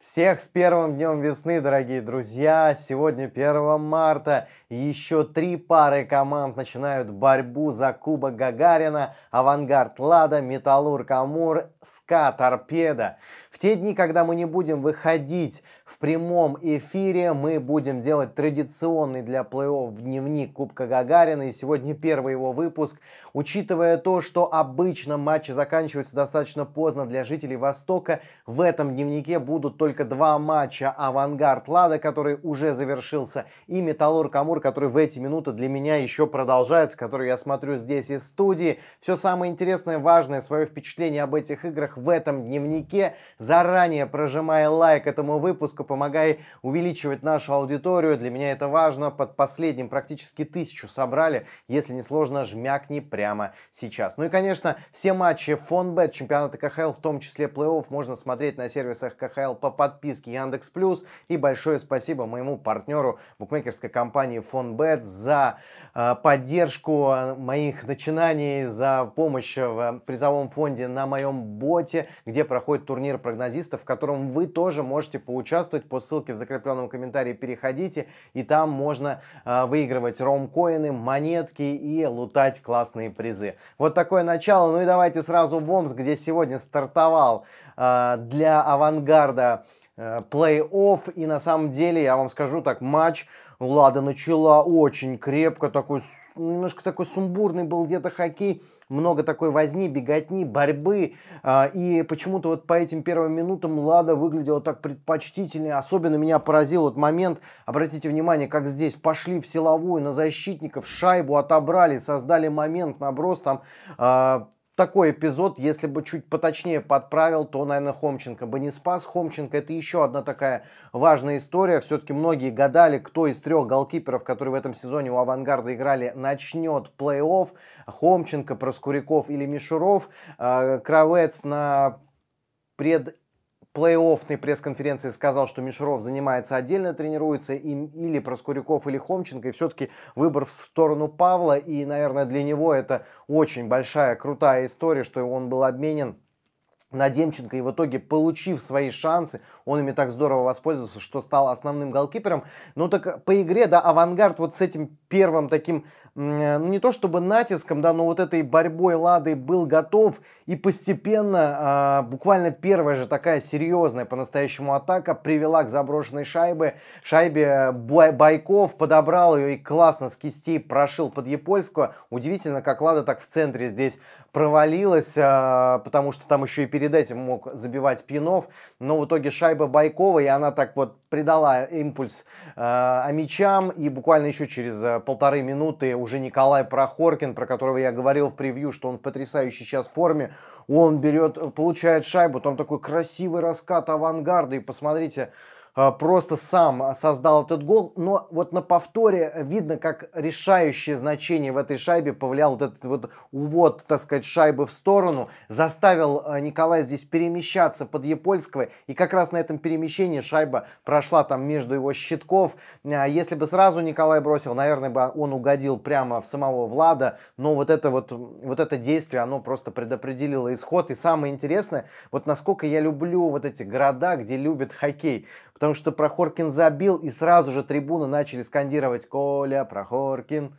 Всех с первым днем весны, дорогие друзья! Сегодня 1 марта, еще три пары команд начинают борьбу за Кубок Гагарина, Авангард Лада, Металлург Амур, СКА Торпеда. В те дни, когда мы не будем выходить в прямом эфире, мы будем делать традиционный для плей-офф дневник Кубка Гагарина. И сегодня первый его выпуск. Учитывая то, что обычно матчи заканчиваются достаточно поздно для жителей Востока, в этом дневнике будут только два матча. Авангард Лада, который уже завершился, и Металлург камур который в эти минуты для меня еще продолжается, который я смотрю здесь из студии. Все самое интересное, важное, свое впечатление об этих играх в этом дневнике заранее прожимай лайк этому выпуску, помогай увеличивать нашу аудиторию. Для меня это важно. Под последним практически тысячу собрали. Если не сложно, жмякни прямо сейчас. Ну и, конечно, все матчи Фонбет, чемпионата КХЛ, в том числе плей-офф, можно смотреть на сервисах КХЛ по подписке Яндекс Плюс. И большое спасибо моему партнеру букмекерской компании Фонбет за э, поддержку моих начинаний, за помощь в призовом фонде на моем боте, где проходит турнир программы прогнозистов, в котором вы тоже можете поучаствовать. По ссылке в закрепленном комментарии переходите, и там можно э, выигрывать ромкоины, монетки и лутать классные призы. Вот такое начало. Ну и давайте сразу в Омск, где сегодня стартовал э, для авангарда э, плей-офф. И на самом деле, я вам скажу так, матч Лада начала очень крепко, такой немножко такой сумбурный был где-то хоккей, много такой возни, беготни, борьбы, а, и почему-то вот по этим первым минутам Лада выглядела так предпочтительнее, особенно меня поразил вот момент, обратите внимание, как здесь пошли в силовую на защитников, шайбу отобрали, создали момент, наброс там а, такой эпизод, если бы чуть поточнее подправил, то, наверное, Хомченко бы не спас. Хомченко это еще одна такая важная история. Все-таки многие гадали, кто из трех голкиперов, которые в этом сезоне у «Авангарда» играли, начнет плей-офф. Хомченко, Проскуряков или Мишуров. А, Кравец на пред плей-оффной пресс-конференции сказал, что Мишуров занимается отдельно, тренируется им или Проскуряков, или Хомченко. И все-таки выбор в сторону Павла. И, наверное, для него это очень большая, крутая история, что он был обменен на Демченко и в итоге, получив свои шансы, он ими так здорово воспользовался, что стал основным голкипером. Ну так по игре, да, авангард вот с этим первым таким, ну не то чтобы натиском, да, но вот этой борьбой Лады был готов. И постепенно, а, буквально первая же такая серьезная по-настоящему атака привела к заброшенной шайбе. Шайбе э, Байков подобрал ее и классно с кистей прошил под Япольского. Удивительно, как Лада так в центре здесь провалилась, а, потому что там еще и перед этим мог забивать Пинов. Но в итоге шайба Байкова, и она так вот придала импульс а мячам. И буквально еще через э, полторы минуты уже Николай Прохоркин, про которого я говорил в превью, что он в потрясающей сейчас форме, он берет, получает шайбу, там такой красивый раскат авангарда, и посмотрите, Э, просто сам создал этот гол. Но вот на повторе видно, как решающее значение в этой шайбе повлиял вот этот вот увод, так сказать, шайбы в сторону. Заставил э, Николая здесь перемещаться под Епольского. И как раз на этом перемещении шайба прошла там между его щитков. Э, если бы сразу Николай бросил, наверное, бы он угодил прямо в самого Влада. Но вот это вот, вот это действие, оно просто предопределило исход. И самое интересное, вот насколько я люблю вот эти города, где любят хоккей. Потому Потому что Прохоркин забил, и сразу же трибуны начали скандировать «Коля, Прохоркин».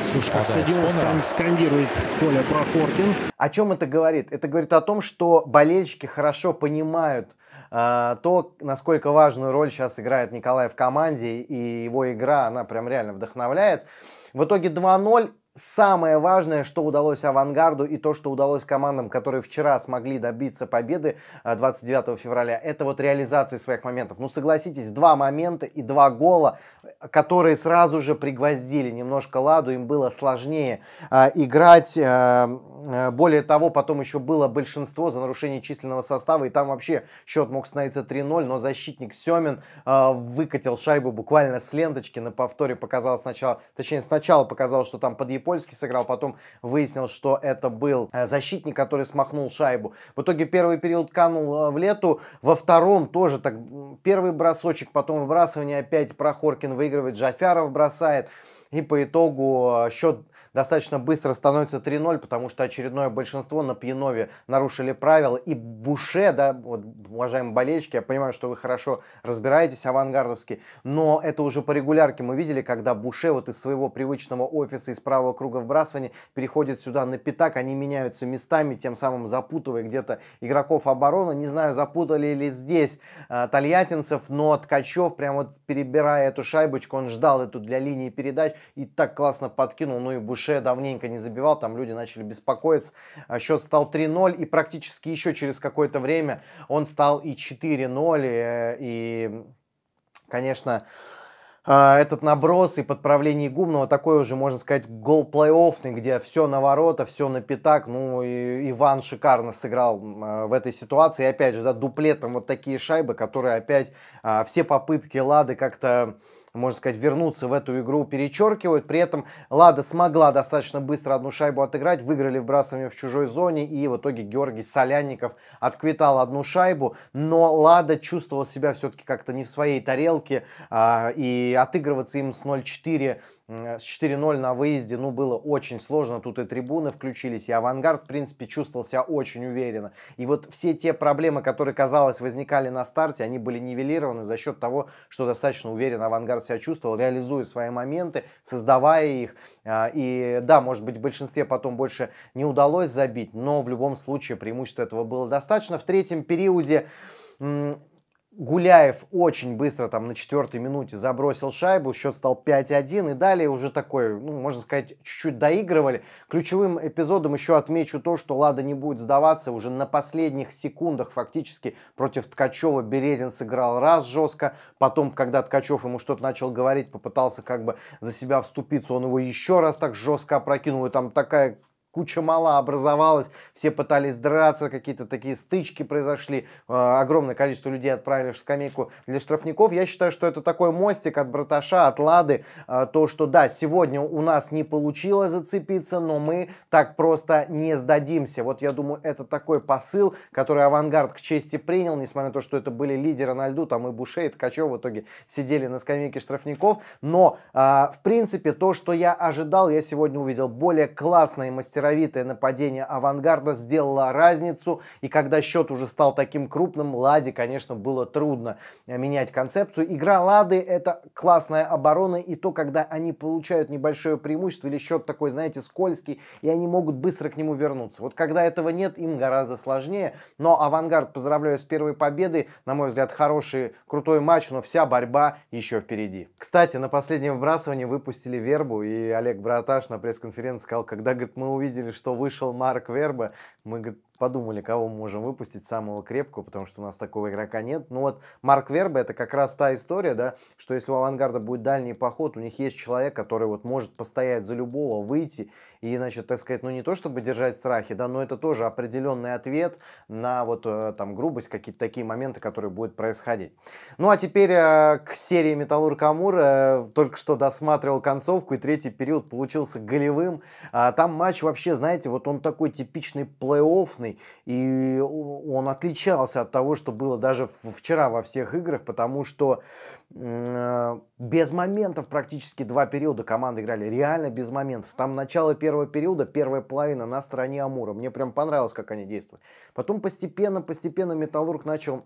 Слушай, а как а стадион да, скандирует Коля Прохоркин. О чем это говорит? Это говорит о том, что болельщики хорошо понимают, а, то, насколько важную роль сейчас играет Николай в команде, и его игра, она прям реально вдохновляет. В итоге 2-0, самое важное, что удалось «Авангарду» и то, что удалось командам, которые вчера смогли добиться победы 29 э, февраля, это вот реализация своих моментов. Ну, согласитесь, два момента и два гола, э, которые сразу же пригвоздили немножко ладу, им было сложнее э, играть. Э, э, более того, потом еще было большинство за нарушение численного состава, и там вообще счет мог становиться 3-0, но защитник Семин э, выкатил шайбу буквально с ленточки, на повторе показал сначала, точнее, сначала показал, что там под Польский сыграл, потом выяснил, что это был э, защитник, который смахнул шайбу. В итоге первый период канул э, в лету, во втором тоже так первый бросочек, потом выбрасывание опять Прохоркин выигрывает, Джафяров бросает. И по итогу э, счет достаточно быстро становится 3-0, потому что очередное большинство на Пьянове нарушили правила. И Буше, да, вот, уважаемые болельщики, я понимаю, что вы хорошо разбираетесь авангардовски, но это уже по регулярке мы видели, когда Буше вот из своего привычного офиса, из правого круга вбрасывания переходит сюда на пятак, они меняются местами, тем самым запутывая где-то игроков обороны. Не знаю, запутали ли здесь э, тольяттинцев, но Ткачев, прям вот перебирая эту шайбочку, он ждал эту для линии передач и так классно подкинул, ну и Буше душе давненько не забивал, там люди начали беспокоиться. А счет стал 3-0, и практически еще через какое-то время он стал и 4-0, и, э, и конечно, а, этот наброс и подправление Гумного такой уже, можно сказать, гол плей-оффный, где все на ворота, все на пятак. Ну, и Иван шикарно сыграл а, в этой ситуации. И опять же, да, дуплетом вот такие шайбы, которые опять все попытки Лады как-то можно сказать, вернуться в эту игру перечеркивают. При этом Лада смогла достаточно быстро одну шайбу отыграть, выиграли вбрасывание в чужой зоне, и в итоге Георгий Солянников отквитал одну шайбу, но Лада чувствовала себя все-таки как-то не в своей тарелке, а, и отыгрываться им с 0-4 Э, с 4-0 на выезде, ну, было очень сложно. Тут и трибуны включились, и авангард, в принципе, чувствовал себя очень уверенно. И вот все те проблемы, которые, казалось, возникали на старте, они были нивелированы за счет того, что достаточно уверенно авангард себя чувствовал, реализуя свои моменты, создавая их. А, и да, может быть, в большинстве потом больше не удалось забить, но в любом случае преимущество этого было достаточно. В третьем периоде Гуляев очень быстро там на четвертой минуте забросил шайбу, счет стал 5-1, и далее уже такой, ну, можно сказать, чуть-чуть доигрывали. Ключевым эпизодом еще отмечу то, что Лада не будет сдаваться, уже на последних секундах фактически против Ткачева Березин сыграл раз жестко, потом, когда Ткачев ему что-то начал говорить, попытался как бы за себя вступиться, он его еще раз так жестко опрокинул, и там такая куча мала образовалась, все пытались драться, какие-то такие стычки произошли, э, огромное количество людей отправили в скамейку для штрафников. Я считаю, что это такой мостик от Браташа, от Лады, э, то, что да, сегодня у нас не получилось зацепиться, но мы так просто не сдадимся. Вот я думаю, это такой посыл, который авангард к чести принял, несмотря на то, что это были лидеры на льду, там и Буше, и Ткачев в итоге сидели на скамейке штрафников. Но, э, в принципе, то, что я ожидал, я сегодня увидел более классные мастера мастеровитое нападение авангарда сделало разницу. И когда счет уже стал таким крупным, Ладе, конечно, было трудно менять концепцию. Игра Лады – это классная оборона и то, когда они получают небольшое преимущество или счет такой, знаете, скользкий, и они могут быстро к нему вернуться. Вот когда этого нет, им гораздо сложнее. Но авангард, поздравляю с первой победой. На мой взгляд, хороший, крутой матч, но вся борьба еще впереди. Кстати, на последнем вбрасывании выпустили вербу, и Олег Браташ на пресс-конференции сказал, когда, говорит, мы увидим увидели, что вышел Марк Верба, мы, подумали, кого мы можем выпустить самого крепкого, потому что у нас такого игрока нет. Ну вот Марк Верба это как раз та история, да, что если у авангарда будет дальний поход, у них есть человек, который вот может постоять за любого, выйти и, значит, так сказать, ну не то чтобы держать страхи, да, но это тоже определенный ответ на вот э, там грубость, какие-то такие моменты, которые будут происходить. Ну а теперь э, к серии Металлург Амур. Э, только что досматривал концовку, и третий период получился голевым. А там матч вообще, знаете, вот он такой типичный плей-оффный, и он отличался от того, что было даже вчера во всех играх, потому что э, без моментов практически два периода команды играли, реально без моментов. Там начало первого периода, первая половина на стороне Амура. Мне прям понравилось, как они действуют. Потом постепенно, постепенно Металлург начал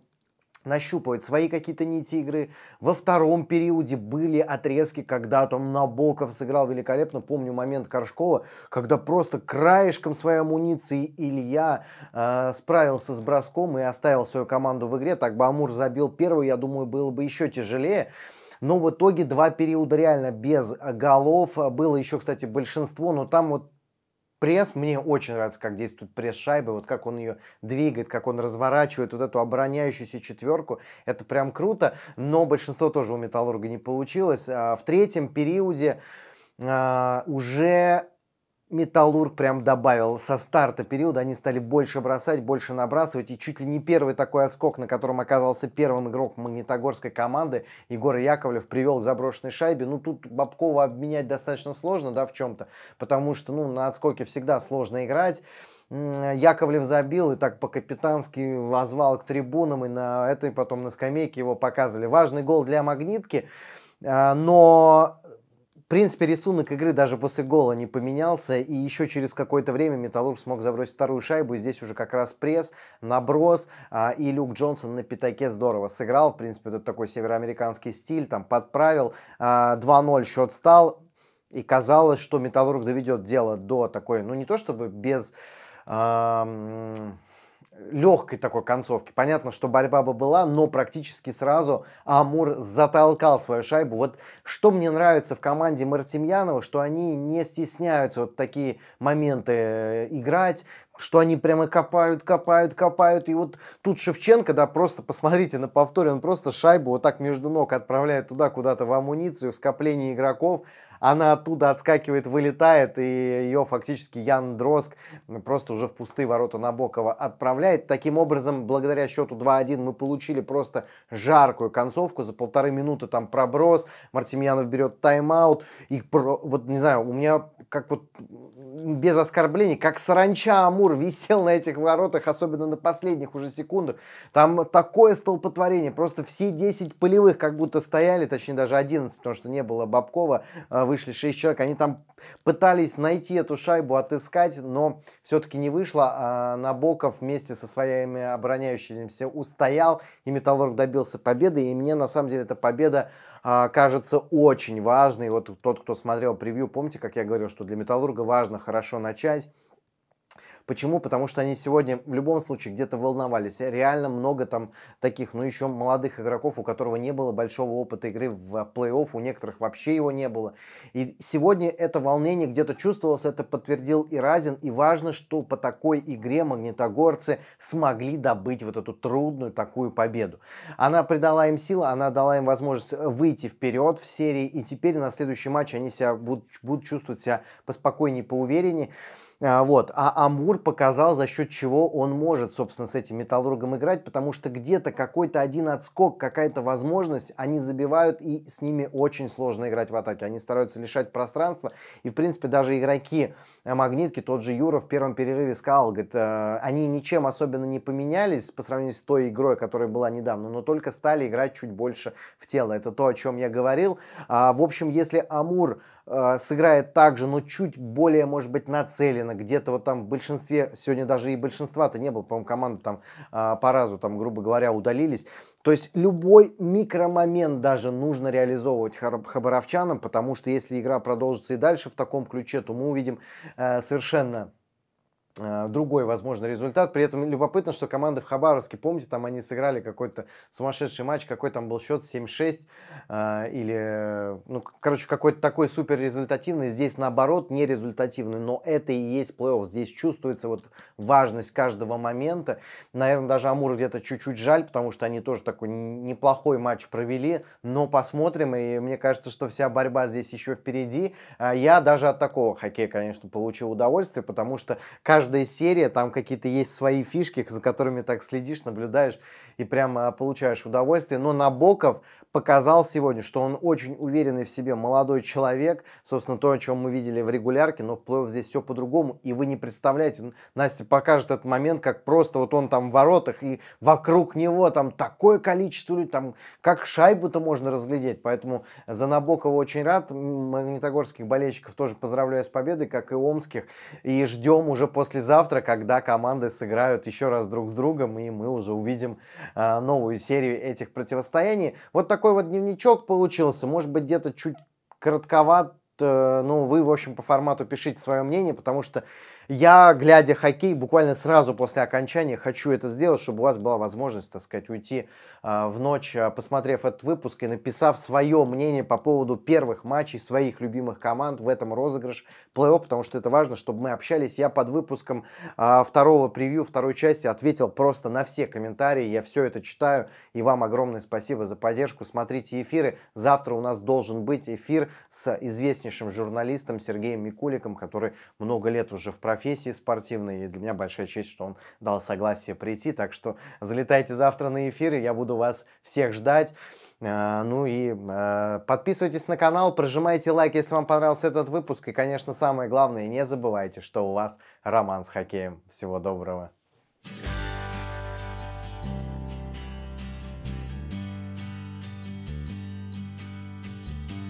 нащупывать свои какие-то нити игры. Во втором периоде были отрезки, когда там Набоков сыграл великолепно. Помню момент Коршкова, когда просто краешком своей амуниции Илья э, справился с броском и оставил свою команду в игре. Так бы Амур забил первый, я думаю, было бы еще тяжелее. Но в итоге два периода реально без голов. Было еще, кстати, большинство, но там вот пресс. Мне очень нравится, как действует пресс шайбы, вот как он ее двигает, как он разворачивает вот эту обороняющуюся четверку. Это прям круто, но большинство тоже у Металлурга не получилось. А в третьем периоде а, уже Металлург прям добавил со старта периода, они стали больше бросать, больше набрасывать, и чуть ли не первый такой отскок, на котором оказался первым игрок магнитогорской команды, Егор Яковлев привел к заброшенной шайбе. Ну, тут Бабкова обменять достаточно сложно, да, в чем-то, потому что, ну, на отскоке всегда сложно играть. Яковлев забил и так по-капитански возвал к трибунам, и на этой потом на скамейке его показывали. Важный гол для магнитки, а, но в принципе, рисунок игры даже после гола не поменялся, и еще через какое-то время Металлург смог забросить вторую шайбу, и здесь уже как раз пресс, наброс, а, и Люк Джонсон на пятаке здорово сыграл, в принципе, это такой североамериканский стиль, там подправил, 2-0 а, счет стал, и казалось, что Металлург доведет дело до такой, ну не то чтобы без... Эм легкой такой концовки. Понятно, что борьба бы была, но практически сразу Амур затолкал свою шайбу. Вот что мне нравится в команде Мартемьянова, что они не стесняются вот такие моменты э, играть, что они прямо копают, копают, копают. И вот тут Шевченко, да, просто посмотрите на повторе, он просто шайбу вот так между ног отправляет туда куда-то в амуницию, в скопление игроков она оттуда отскакивает, вылетает, и ее фактически Ян Дрозг просто уже в пустые ворота Набокова отправляет. Таким образом, благодаря счету 2-1 мы получили просто жаркую концовку. За полторы минуты там проброс, Мартемьянов берет тайм-аут. И про... вот, не знаю, у меня как вот без оскорблений, как саранча Амур висел на этих воротах, особенно на последних уже секундах. Там такое столпотворение, просто все 10 полевых как будто стояли, точнее даже 11, потому что не было Бабкова э, вышли 6 человек, они там пытались найти эту шайбу, отыскать, но все-таки не вышло. А Набоков вместе со своими обороняющимися устоял, и Металлург добился победы, и мне на самом деле эта победа а, кажется очень важной. Вот тот, кто смотрел превью, помните, как я говорил, что для Металлурга важно хорошо начать, Почему? Потому что они сегодня в любом случае где-то волновались. Реально много там таких, ну еще молодых игроков, у которого не было большого опыта игры в плей-офф, у некоторых вообще его не было. И сегодня это волнение где-то чувствовалось, это подтвердил и Разин. И важно, что по такой игре магнитогорцы смогли добыть вот эту трудную такую победу. Она придала им силы, она дала им возможность выйти вперед в серии. И теперь на следующий матч они себя будут, будут чувствовать себя поспокойнее, поувереннее. А, вот. А Амур показал, за счет чего он может, собственно, с этим металлургом играть, потому что где-то какой-то один отскок, какая-то возможность, они забивают, и с ними очень сложно играть в атаке. Они стараются лишать пространства, и, в принципе, даже игроки э, Магнитки, тот же Юра в первом перерыве сказал, говорит, э, они ничем особенно не поменялись по сравнению с той игрой, которая была недавно, но только стали играть чуть больше в тело. Это то, о чем я говорил. А, в общем, если Амур э, сыграет также, но чуть более, может быть, нацелено. Где-то вот там в большинстве, сегодня даже и большинства-то не было, по-моему, команды там э, по разу, там, грубо говоря, удалились. То есть любой микромомент даже нужно реализовывать хабаровчанам, потому что если игра продолжится и дальше в таком ключе, то мы увидим э, совершенно Э, другой возможно, результат. При этом любопытно, что команды в Хабаровске, помните, там они сыграли какой-то сумасшедший матч, какой там был счет 7-6 э, или, э, ну, короче, какой-то такой супер результативный. Здесь, наоборот, не результативный, но это и есть плей-офф. Здесь чувствуется вот важность каждого момента. Наверное, даже Амур где-то чуть-чуть жаль, потому что они тоже такой неплохой матч провели, но посмотрим, и мне кажется, что вся борьба здесь еще впереди. Э, я даже от такого хоккея, конечно, получил удовольствие, потому что каждый каждая серия, там какие-то есть свои фишки, за которыми так следишь, наблюдаешь и прямо а, получаешь удовольствие. Но Набоков показал сегодня, что он очень уверенный в себе молодой человек. Собственно, то, о чем мы видели в регулярке, но в плей-офф здесь все по-другому. И вы не представляете, ну, Настя покажет этот момент, как просто вот он там в воротах, и вокруг него там такое количество людей, там как шайбу-то можно разглядеть. Поэтому за Набокова очень рад. Магнитогорских болельщиков тоже поздравляю с победой, как и омских. И ждем уже послезавтра, когда команды сыграют еще раз друг с другом, и мы уже увидим э, новую серию этих противостояний. Вот такой такой вот дневничок получился. Может быть, где-то чуть коротковат. Э, ну, вы, в общем, по формату пишите свое мнение, потому что я, глядя хоккей, буквально сразу после окончания хочу это сделать, чтобы у вас была возможность, так сказать, уйти э, в ночь, а, посмотрев этот выпуск и написав свое мнение по поводу первых матчей своих любимых команд в этом розыгрыш плей-офф, потому что это важно, чтобы мы общались. Я под выпуском э, второго превью, второй части ответил просто на все комментарии. Я все это читаю. И вам огромное спасибо за поддержку. Смотрите эфиры. Завтра у нас должен быть эфир с известнейшим журналистом Сергеем Микуликом, который много лет уже в практике профессии спортивной. И для меня большая честь, что он дал согласие прийти. Так что залетайте завтра на эфир, и я буду вас всех ждать. А, ну и а, подписывайтесь на канал, прожимайте лайк, если вам понравился этот выпуск. И, конечно, самое главное, не забывайте, что у вас роман с хоккеем. Всего доброго.